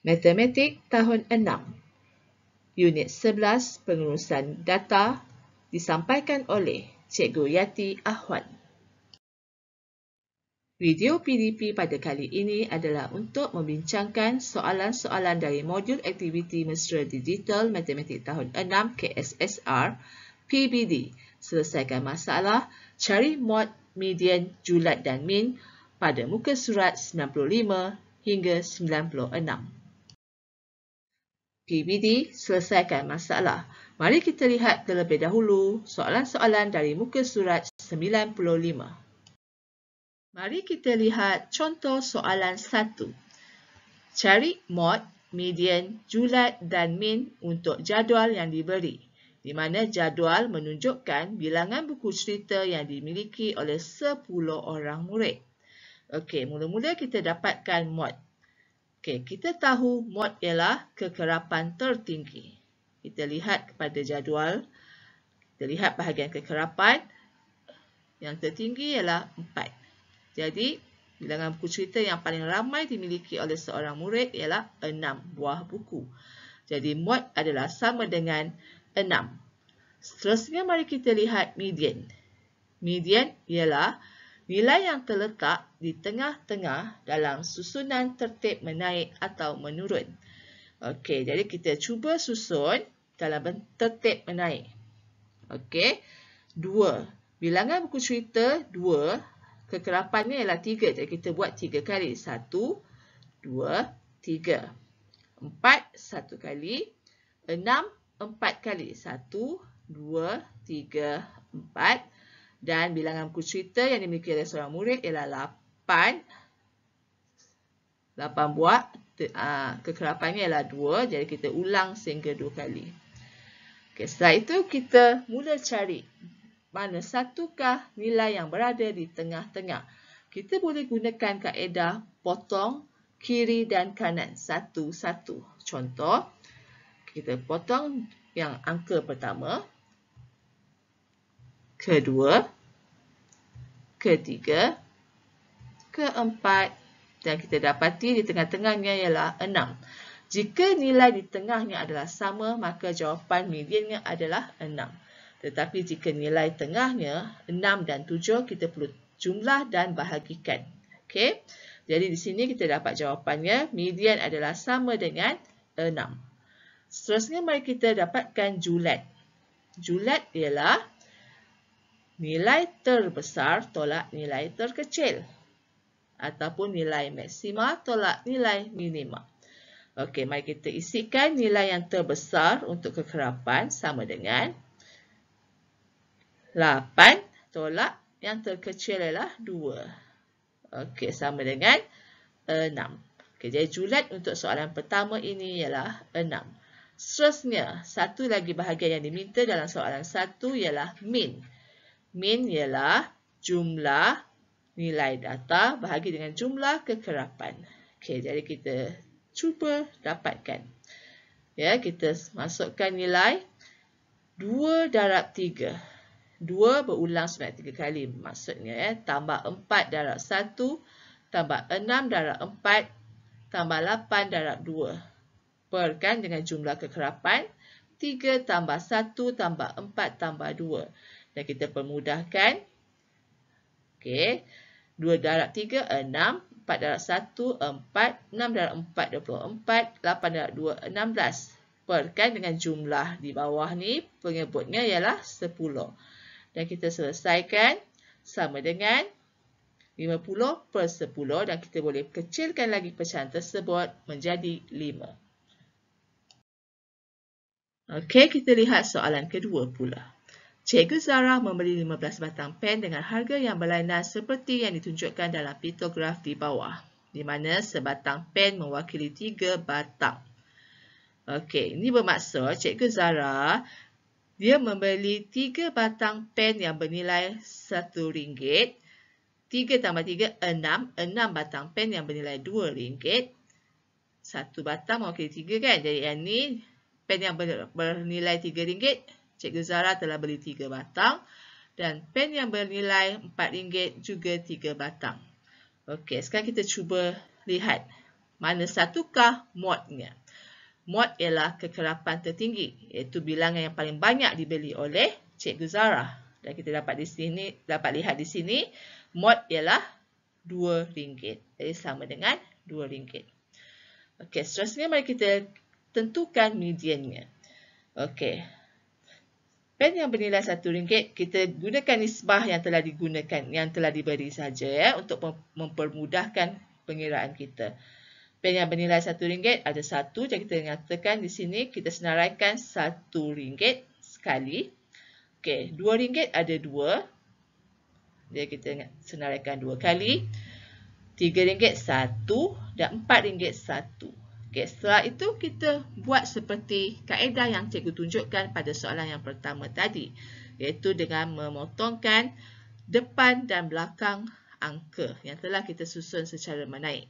Matematik tahun 6 Unit 11 Pengurusan Data disampaikan oleh Cikgu Yati Ahwan Video PDP pada kali ini adalah untuk membincangkan soalan-soalan dari modul aktiviti Mesra Digital Matematik tahun 6 KSSR PBD Selesaikan masalah cari mod median julat dan min pada muka surat 95 hingga 96 PBD selesaikan masalah. Mari kita lihat terlebih dahulu soalan-soalan dari muka surat 95. Mari kita lihat contoh soalan 1. Cari mod, median, julat dan min untuk jadual yang diberi. Di mana jadual menunjukkan bilangan buku cerita yang dimiliki oleh 10 orang murid. Okey, mula-mula kita dapatkan mod. Okay, kita tahu mod ialah kekerapan tertinggi. Kita lihat kepada jadual. Kita lihat bahagian kekerapan. Yang tertinggi ialah 4. Jadi, bilangan buku cerita yang paling ramai dimiliki oleh seorang murid ialah 6 buah buku. Jadi, mod adalah sama dengan 6. Seterusnya, mari kita lihat median. Median ialah Nilai yang terletak di tengah-tengah dalam susunan tertib menaik atau menurun. Okey, jadi kita cuba susun dalam tertib menaik. Okey, dua Bilangan buku cerita dua kekerapannya ialah tiga Jadi kita buat tiga kali. satu dua tiga empat satu kali. enam empat kali. satu dua tiga empat dan bilangan buku cerita yang dimiliki oleh seorang murid ialah 8. 8 buah. Kekerapannya ialah 2. Jadi kita ulang sehingga 2 kali. Okay, setelah itu kita mula cari mana satukah nilai yang berada di tengah-tengah. Kita boleh gunakan kaedah potong kiri dan kanan satu-satu. Contoh, kita potong yang angka pertama kedua, ketiga, keempat dan kita dapati di tengah-tengahnya ialah enam. Jika nilai di tengahnya adalah sama, maka jawapan mediannya adalah enam. Tetapi jika nilai tengahnya enam dan tujuh, kita perlu jumlah dan bahagikan. Okay? jadi di sini kita dapat jawapannya median adalah sama dengan enam. Seterusnya mari kita dapatkan julat. Julat ialah nilai terbesar tolak nilai terkecil. Ataupun nilai maksima tolak nilai minima. Okey, mari kita isikan nilai yang terbesar untuk kekerapan sama dengan 8 tolak yang terkecil ialah 2. Okey, sama dengan 6. Okey, jadi julat untuk soalan pertama ini ialah 6. Seterusnya, satu lagi bahagian yang diminta dalam soalan satu ialah min. Min ialah jumlah nilai data bahagi dengan jumlah kekerapan. Okey, jadi kita cuba dapatkan. Ya, kita masukkan nilai 2 darab 3. 2 berulang sebanyak 3 kali maksudnya ya, tambah 4 darab 1, tambah 6 darab 4, tambah 8 darab 2. Perkan dengan jumlah kekerapan 3 tambah 1 tambah 4 tambah 2 dan kita permudahkan. Okey. 2 darab 3, 6. 4 darab 1, 4. 6 darab 4, 24. 8 darab 2, 16. Perkan dengan jumlah di bawah ni penyebutnya ialah 10. Dan kita selesaikan sama dengan 50 per 10 dan kita boleh kecilkan lagi pecahan tersebut menjadi 5. Okey, kita lihat soalan kedua pula. Cikgu Zara membeli 15 batang pen dengan harga yang berlainan seperti yang ditunjukkan dalam pitograf di bawah di mana sebatang pen mewakili 3 batang. Okey, ini bermaksud Cikgu Zara dia membeli 3 batang pen yang bernilai RM1, 3 tambah 3, 6, 6 batang pen yang bernilai RM2. Satu batang mewakili 3 kan? Jadi yang ni pen yang bernilai RM3, Cikgu Zara telah beli 3 batang dan pen yang bernilai RM4 juga 3 batang. Okey, sekarang kita cuba lihat mana satukah modnya. Mod ialah kekerapan tertinggi iaitu bilangan yang paling banyak dibeli oleh Cikgu Zara. Dan kita dapat di sini dapat lihat di sini mod ialah RM2. Jadi sama dengan RM2. Okey, seterusnya mari kita tentukan mediannya. Okey pen yang bernilai satu ringgit, kita gunakan nisbah yang telah digunakan, yang telah diberi saja ya, untuk mempermudahkan pengiraan kita. Pen yang bernilai satu ringgit ada satu, jadi kita nyatakan di sini kita senaraikan satu ringgit sekali. Okey, dua ringgit ada dua, Jadi kita senaraikan dua kali. Tiga ringgit satu, dan empat ringgit satu. Okey, setelah itu kita buat seperti kaedah yang cikgu tunjukkan pada soalan yang pertama tadi iaitu dengan memotongkan depan dan belakang angka yang telah kita susun secara menaik.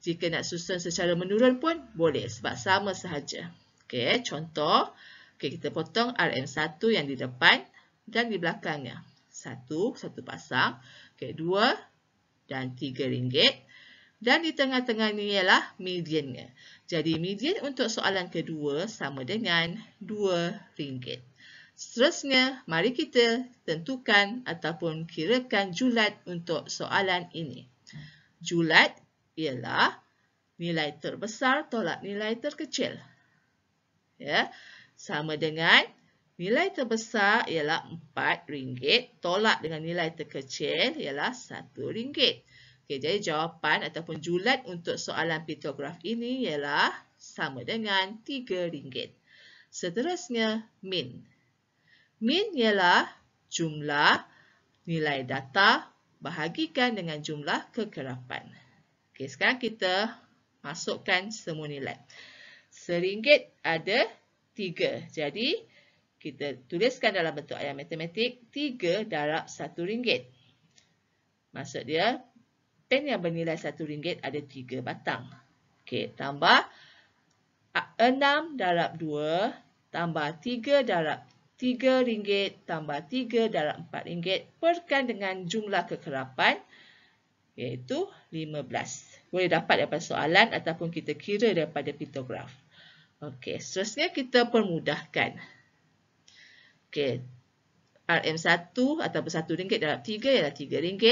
Jika nak susun secara menurun pun boleh sebab sama sahaja. Okey, contoh, okey kita potong RM1 yang di depan dan di belakangnya. Satu, satu pasang, okey dua dan tiga ringgit dan di tengah-tengah ni ialah mediannya. Jadi median untuk soalan kedua sama dengan RM2. Seterusnya, mari kita tentukan ataupun kirakan julat untuk soalan ini. Julat ialah nilai terbesar tolak nilai terkecil. Ya, sama dengan nilai terbesar ialah RM4 tolak dengan nilai terkecil ialah RM1. Okey, jadi jawapan ataupun julat untuk soalan pitograf ini ialah sama dengan RM3. Seterusnya, min. Min ialah jumlah nilai data bahagikan dengan jumlah kekerapan. Okey, sekarang kita masukkan semua nilai. rm ada tiga, Jadi, kita tuliskan dalam bentuk ayat matematik tiga darab satu ringgit. Maksud dia pen yang bernilai satu ringgit ada tiga batang. Okey, tambah ah, enam darab dua, tambah tiga darab tiga ringgit, tambah tiga darab empat ringgit. perkan dengan jumlah kekerapan iaitu 15. Boleh dapat daripada soalan ataupun kita kira daripada pitograf. Okey, seterusnya kita permudahkan. Okey, RM1 atau RM1 darab 3 ialah RM3.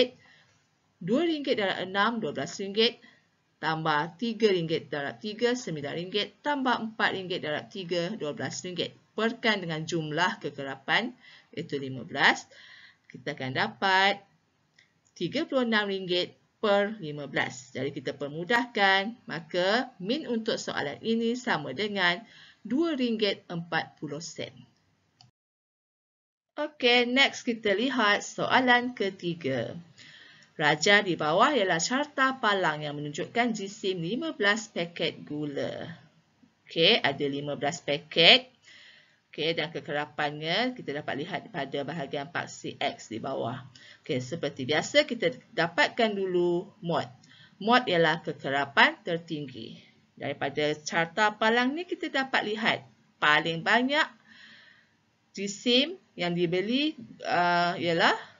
RM2 darab 6, RM12 tambah RM3 darab 3, RM9 tambah RM4 darab 3, RM12. Perkan dengan jumlah kekerapan iaitu 15, kita akan dapat RM36 per 15. Jadi kita permudahkan, maka min untuk soalan ini sama dengan RM2.40. Okey, next kita lihat soalan ketiga. Raja di bawah ialah carta palang yang menunjukkan jisim 15 paket gula. Okey, ada 15 paket. Okey, dan kekerapannya kita dapat lihat pada bahagian paksi X di bawah. Okey, seperti biasa kita dapatkan dulu mod. Mod ialah kekerapan tertinggi. Daripada carta palang ni kita dapat lihat paling banyak jisim yang dibeli uh, ialah 15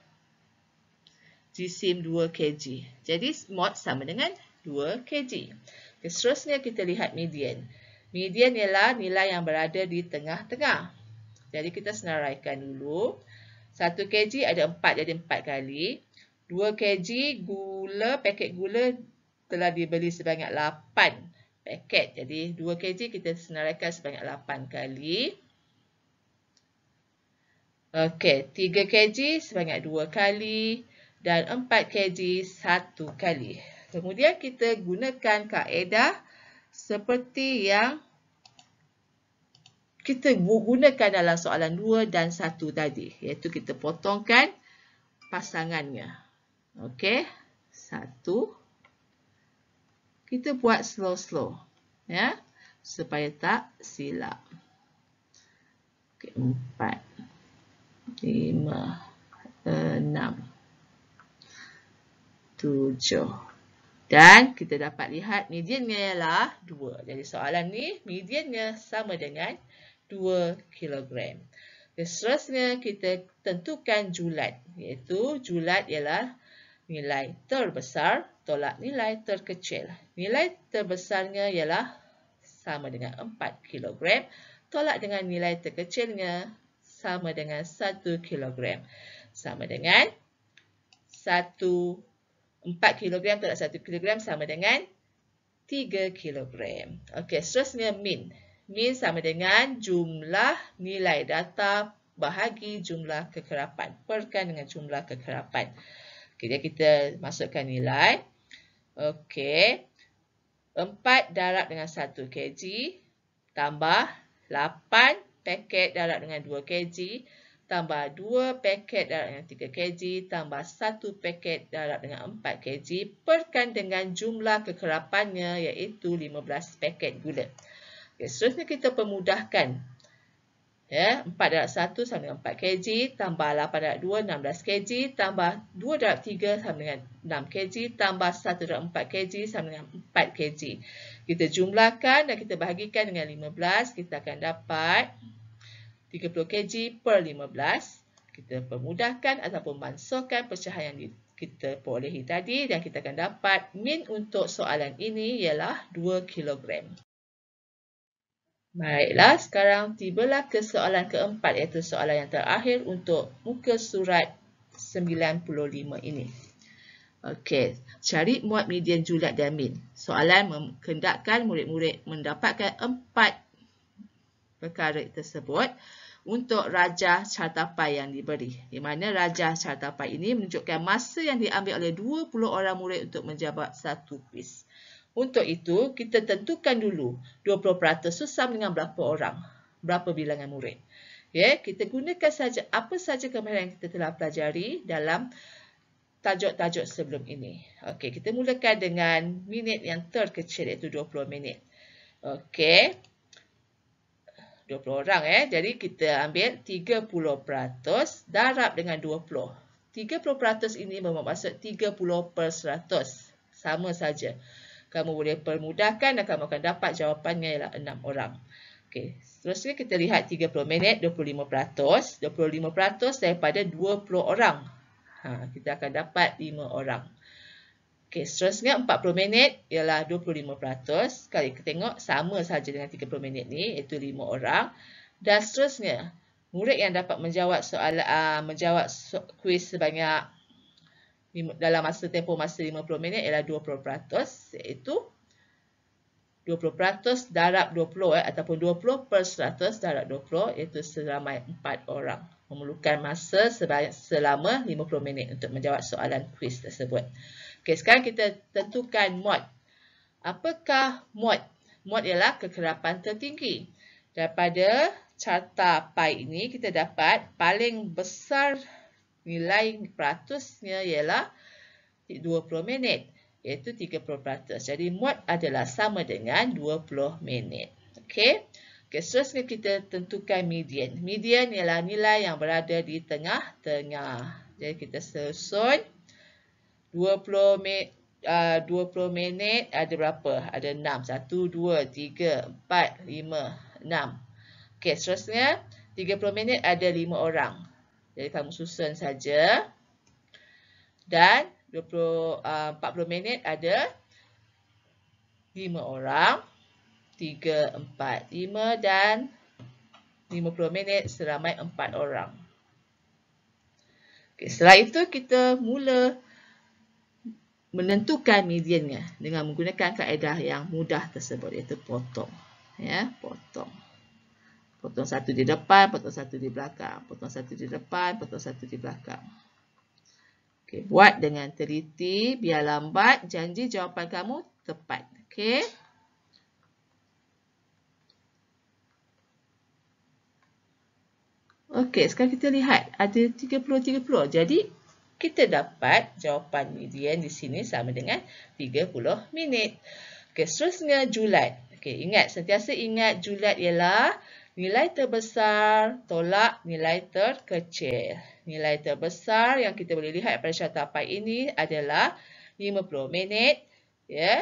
jisim 2 kg. Jadi, mod sama dengan 2 kg. Okay, seterusnya, kita lihat median. Median ialah nilai yang berada di tengah-tengah. Jadi, kita senaraikan dulu. 1 kg ada 4, jadi 4 kali. 2 kg gula, paket gula telah dibeli sebanyak 8 paket. Jadi, 2 kg kita senaraikan sebanyak 8 kali. Okey, 3 kg sebanyak 2 kali dan 4 kg satu kali. Kemudian kita gunakan kaedah seperti yang kita gunakan dalam soalan 2 dan 1 tadi. Iaitu kita potongkan pasangannya. Okey. Satu. Kita buat slow-slow. ya Supaya tak silap. Okey. Empat. Lima. Enam tujuh. Dan kita dapat lihat mediannya ialah dua. Jadi soalan ni mediannya sama dengan dua kilogram. Seterusnya kita tentukan julat iaitu julat ialah nilai terbesar tolak nilai terkecil. Nilai terbesarnya ialah sama dengan 4 kilogram tolak dengan nilai terkecilnya sama dengan 1 kilogram sama dengan 4 kg tolak 1 kg sama dengan 3 kg. Okey, seterusnya min. Min sama dengan jumlah nilai data bahagi jumlah kekerapan. Perkan dengan jumlah kekerapan. Okey, kita masukkan nilai. Okey. 4 darab dengan 1 kg tambah 8 paket darab dengan 2 kg tambah 2 paket darab dengan 3 kg tambah 1 paket darab dengan 4 kg perkan dengan jumlah kekerapannya iaitu 15 paket gula. Okay, seterusnya kita permudahkan. Ya, 4 darab 1 sama dengan 4 kg tambah 8 darab 2 16 kg tambah 2 darab 3 sama dengan 6 kg tambah 1 darab 4 kg sama dengan 4 kg. Kita jumlahkan dan kita bahagikan dengan 15 kita akan dapat 30 kg per 15. Kita permudahkan ataupun mansuhkan pecahan yang kita perolehi tadi dan kita akan dapat min untuk soalan ini ialah 2 kg. Baiklah, sekarang tibalah ke soalan keempat iaitu soalan yang terakhir untuk muka surat 95 ini. Okey, cari muat median julat dan min. Soalan mengendakkan murid-murid mendapatkan empat perkara tersebut untuk Raja Chartapai yang diberi. Di mana Raja Chartapai ini menunjukkan masa yang diambil oleh 20 orang murid untuk menjawab satu kuis. Untuk itu, kita tentukan dulu 20% sama dengan berapa orang, berapa bilangan murid. Ya, kita gunakan saja apa saja kemahiran yang kita telah pelajari dalam tajuk-tajuk sebelum ini. Okey, kita mulakan dengan minit yang terkecil iaitu 20 minit. Okey. 20 orang eh. Jadi kita ambil 30% darab dengan 20. 30% ini bermaksud 30 per 100. Sama saja. Kamu boleh permudahkan dan kamu akan dapat jawapannya ialah 6 orang. Okey, seterusnya kita lihat 30 minit 25%, 25% daripada 20 orang. Ha, kita akan dapat 5 orang. Okey, seterusnya 40 minit ialah 25%. Kali kita tengok sama saja dengan 30 minit ni iaitu 5 orang. Dan seterusnya, murid yang dapat menjawab soalan uh, menjawab kuis sebanyak dalam masa tempoh masa 50 minit ialah 20% iaitu 20% darab 20 eh, ataupun 20 per 100 darab 20 iaitu seramai 4 orang memerlukan masa selama 50 minit untuk menjawab soalan kuis tersebut. Okey, sekarang kita tentukan mod. Apakah mod? Mod ialah kekerapan tertinggi. Daripada carta pi ini, kita dapat paling besar nilai peratusnya ialah 20 minit. Iaitu 30%. peratus. Jadi, mod adalah sama dengan 20 minit. Okay. Okey, seterusnya kita tentukan median. Median ialah nilai yang berada di tengah-tengah. Jadi, kita susun. 20 minit uh, 20 minit ada berapa? Ada 6. 1 2 3 4 5 6. Okey, seterusnya 30 minit ada 5 orang. Jadi kamu susun saja. Dan 20 uh, 40 minit ada 5 orang. 3 4 5 dan 50 minit seramai 4 orang. Okay, setelah itu kita mula menentukan mediannya dengan menggunakan kaedah yang mudah tersebut iaitu potong ya potong potong satu di depan potong satu di belakang potong satu di depan potong satu di belakang okey buat dengan teliti biar lambat janji jawapan kamu tepat okey okey sekarang kita lihat ada 30 30 jadi kita dapat jawapan median di sini sama dengan 30 minit. Okey, seterusnya julat. Okey, ingat sentiasa ingat julat ialah nilai terbesar tolak nilai terkecil. Nilai terbesar yang kita boleh lihat pada carta pi ini adalah 50 minit, ya. Yeah.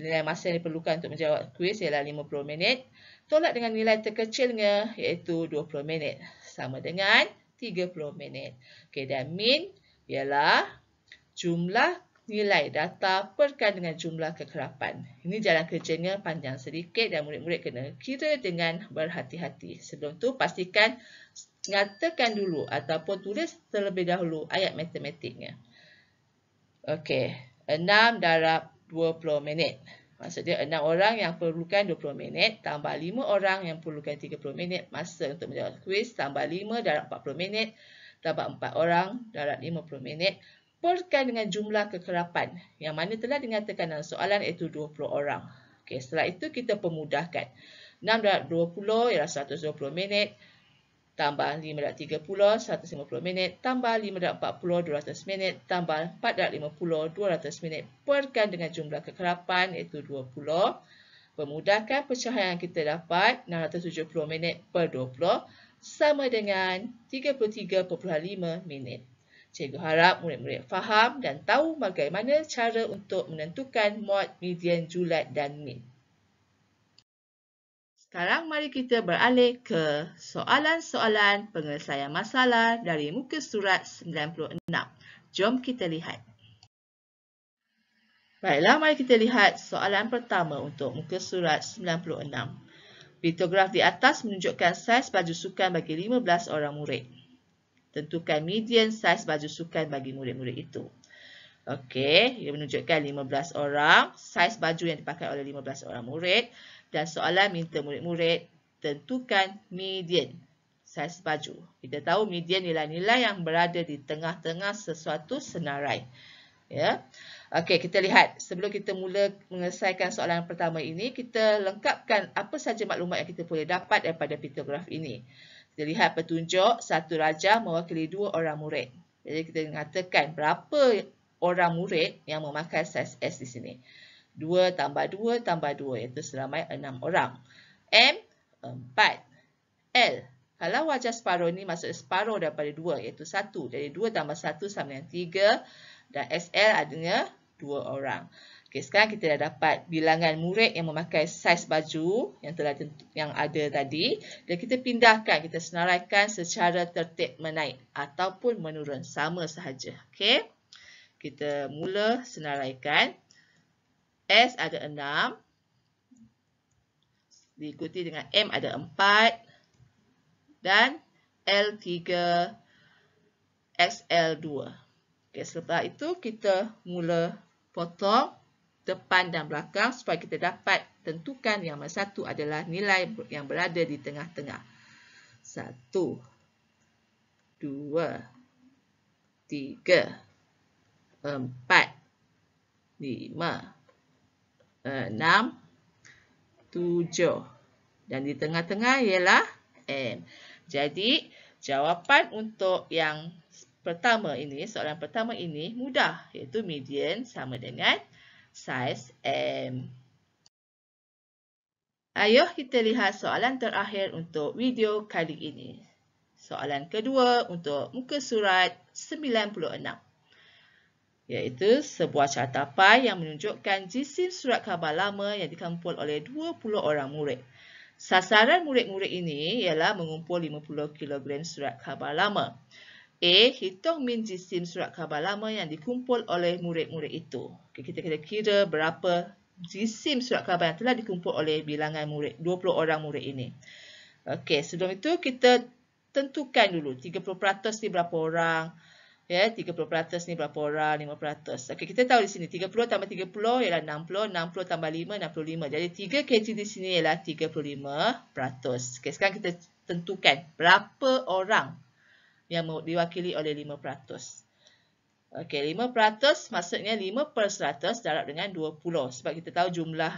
Nilai masa yang diperlukan untuk menjawab kuis ialah 50 minit. Tolak dengan nilai terkecilnya iaitu 20 minit sama dengan 30 minit. Okay, dan mean ialah jumlah nilai data perkan dengan jumlah kekerapan. Ini jalan kerjanya panjang sedikit dan murid-murid kena kira dengan berhati-hati. Sebelum tu pastikan nyatakan dulu ataupun tulis terlebih dahulu ayat matematiknya. Okey, 6 darab 20 minit. Maksudnya 6 orang yang perlukan 20 minit tambah 5 orang yang perlukan 30 minit masa untuk menjawab kuis tambah 5 darab 40 minit dapat empat orang darat puluh minit berkaitan dengan jumlah kekerapan yang mana telah dinyatakan dalam soalan iaitu dua puluh orang. Okay, setelah itu kita pemudahkan. 6 darat 20 ialah puluh minit tambah 5 darat lima puluh minit tambah 5 darat dua ratus minit tambah 4 darat dua ratus minit berkaitan dengan jumlah kekerapan iaitu dua puluh. Pemudahkan pecahan yang kita dapat 670 minit per 20 sama dengan 33.5 minit. Cikgu harap murid-murid faham dan tahu bagaimana cara untuk menentukan mod median julat dan min. Sekarang mari kita beralih ke soalan-soalan penyelesaian masalah dari muka surat 96. Jom kita lihat. Baiklah, mari kita lihat soalan pertama untuk muka surat 96. Litograf di atas menunjukkan saiz baju sukan bagi 15 orang murid. Tentukan median saiz baju sukan bagi murid-murid itu. Okey, ia menunjukkan 15 orang, saiz baju yang dipakai oleh 15 orang murid dan soalan minta murid-murid tentukan median saiz baju. Kita tahu median nilai nilai yang berada di tengah-tengah sesuatu senarai. Ya. Yeah. Okey, kita lihat sebelum kita mula menyelesaikan soalan pertama ini, kita lengkapkan apa saja maklumat yang kita boleh dapat daripada pictograph ini. Kita lihat petunjuk satu raja mewakili dua orang murid. Jadi kita mengatakan berapa orang murid yang memakai saiz S di sini. 2 tambah 2 tambah 2 iaitu seramai 6 orang. M, 4. L, kalau wajah separuh ni maksud separuh daripada 2 iaitu 1. Jadi 2 tambah 1 sama dengan 3. Dan SL adanya dua orang. Okey, sekarang kita dah dapat bilangan murid yang memakai saiz baju yang telah yang ada tadi. Dan kita pindahkan, kita senaraikan secara tertib menaik ataupun menurun sama sahaja. Okey. Kita mula senaraikan. S ada 6. Diikuti dengan M ada 4. Dan L 3. XL 2. Okey, selepas itu kita mula Potong depan dan belakang supaya kita dapat tentukan yang mana satu adalah nilai yang berada di tengah-tengah. Satu, dua, tiga, empat, lima, enam, tujuh. Dan di tengah-tengah ialah M. Jadi, jawapan untuk yang pertama ini, soalan pertama ini mudah iaitu median sama dengan saiz M. Ayuh kita lihat soalan terakhir untuk video kali ini. Soalan kedua untuk muka surat 96 iaitu sebuah carta pai yang menunjukkan jisim surat khabar lama yang dikumpul oleh 20 orang murid. Sasaran murid-murid ini ialah mengumpul 50 kg surat khabar lama. A. Eh, hitung min jisim surat khabar lama yang dikumpul oleh murid-murid itu. Okay, kita kena kira berapa jisim surat khabar yang telah dikumpul oleh bilangan murid 20 orang murid ini. Okey, sebelum itu kita tentukan dulu 30% ni berapa orang. Ya, yeah, 30% ni berapa orang, 5%. Okey, kita tahu di sini 30 tambah 30 ialah 60, 60 tambah 5, 65. Jadi 3 kg di sini ialah 35%. Okey, sekarang kita tentukan berapa orang yang diwakili oleh 5%. Okey, 5% maksudnya 5 per 100 darab dengan 20. Sebab kita tahu jumlah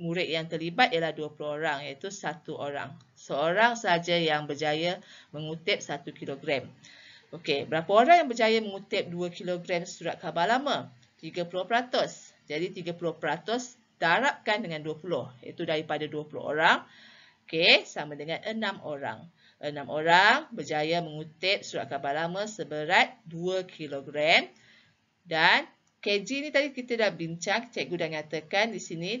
murid yang terlibat ialah 20 orang, iaitu 1 orang. Seorang sahaja yang berjaya mengutip 1 kilogram. Okey, berapa orang yang berjaya mengutip 2 kilogram surat khabar lama? 30%. Jadi 30% darabkan dengan 20, iaitu daripada 20 orang. Okey, sama dengan 6 orang enam orang berjaya mengutip surat khabar lama seberat 2 kilogram dan kg ni tadi kita dah bincang cikgu dah nyatakan di sini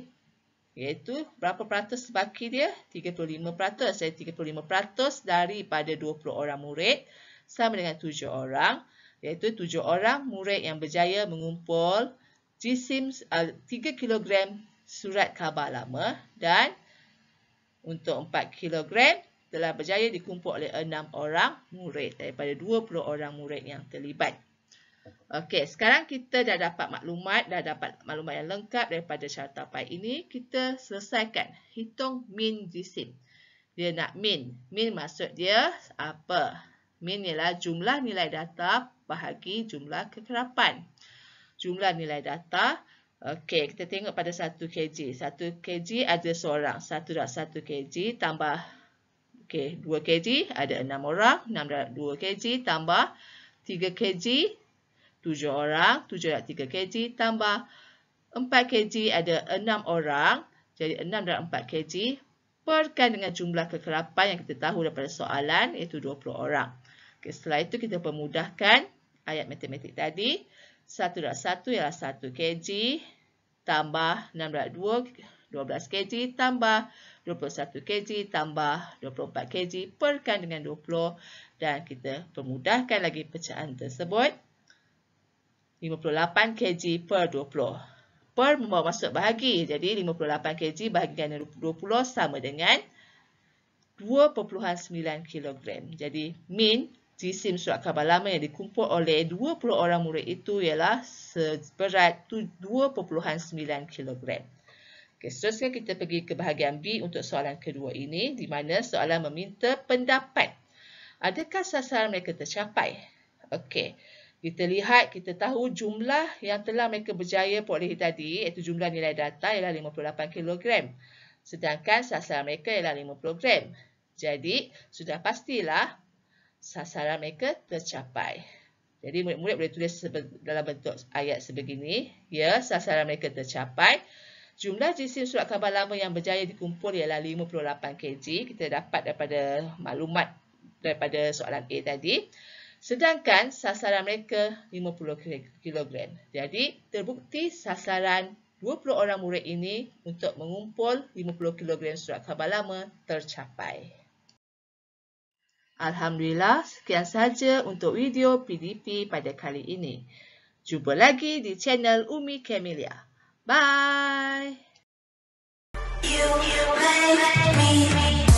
iaitu berapa peratus baki dia 35 peratus jadi 35 peratus daripada 20 orang murid sama dengan 7 orang iaitu 7 orang murid yang berjaya mengumpul jisim uh, 3 kg surat khabar lama dan untuk 4 kilogram telah berjaya dikumpul oleh enam orang murid daripada dua puluh orang murid yang terlibat. Okey, sekarang kita dah dapat maklumat, dah dapat maklumat yang lengkap daripada syarat pi ini, kita selesaikan hitung min disin. Dia nak min. Min maksud dia apa? Min ialah jumlah nilai data bahagi jumlah kekerapan. Jumlah nilai data. Okey, kita tengok pada 1 kg. 1 kg ada seorang. 1.1 kg tambah Okey, 2 kg ada 6 orang, 6 darab 2 kg tambah 3 kg 7 orang, 7 darab 3 kg tambah 4 kg ada 6 orang. Jadi 6 darab 4 kg perkan dengan jumlah kekerapan yang kita tahu daripada soalan iaitu 20 orang. Okey, setelah itu kita permudahkan ayat matematik tadi. 1 darab 1 ialah 1 kg tambah 6 darab 2 12 kg tambah 21 kg tambah 24 kg perkan dengan 20 dan kita permudahkan lagi pecahan tersebut. 58 kg per 20. Per membawa masuk bahagi. Jadi 58 kg bahagikan 20 sama dengan 2.9 kg. Jadi min jisim surat khabar lama yang dikumpul oleh 20 orang murid itu ialah seberat 2.9 kg. Okay, seterusnya kita pergi ke bahagian B untuk soalan kedua ini di mana soalan meminta pendapat. Adakah sasaran mereka tercapai? Okey. Kita lihat, kita tahu jumlah yang telah mereka berjaya peroleh tadi iaitu jumlah nilai data ialah 58 kg. Sedangkan sasaran mereka ialah 50 gram. Jadi, sudah pastilah sasaran mereka tercapai. Jadi, murid-murid boleh tulis dalam bentuk ayat sebegini. Ya, sasaran mereka Tercapai. Jumlah jisim surat khabar lama yang berjaya dikumpul ialah 58 kg. Kita dapat daripada maklumat daripada soalan A tadi. Sedangkan sasaran mereka 50 kg. Jadi terbukti sasaran 20 orang murid ini untuk mengumpul 50 kg surat khabar lama tercapai. Alhamdulillah, sekian sahaja untuk video PDP pada kali ini. Jumpa lagi di channel Umi Kamilia. Bye. You, you, me, me.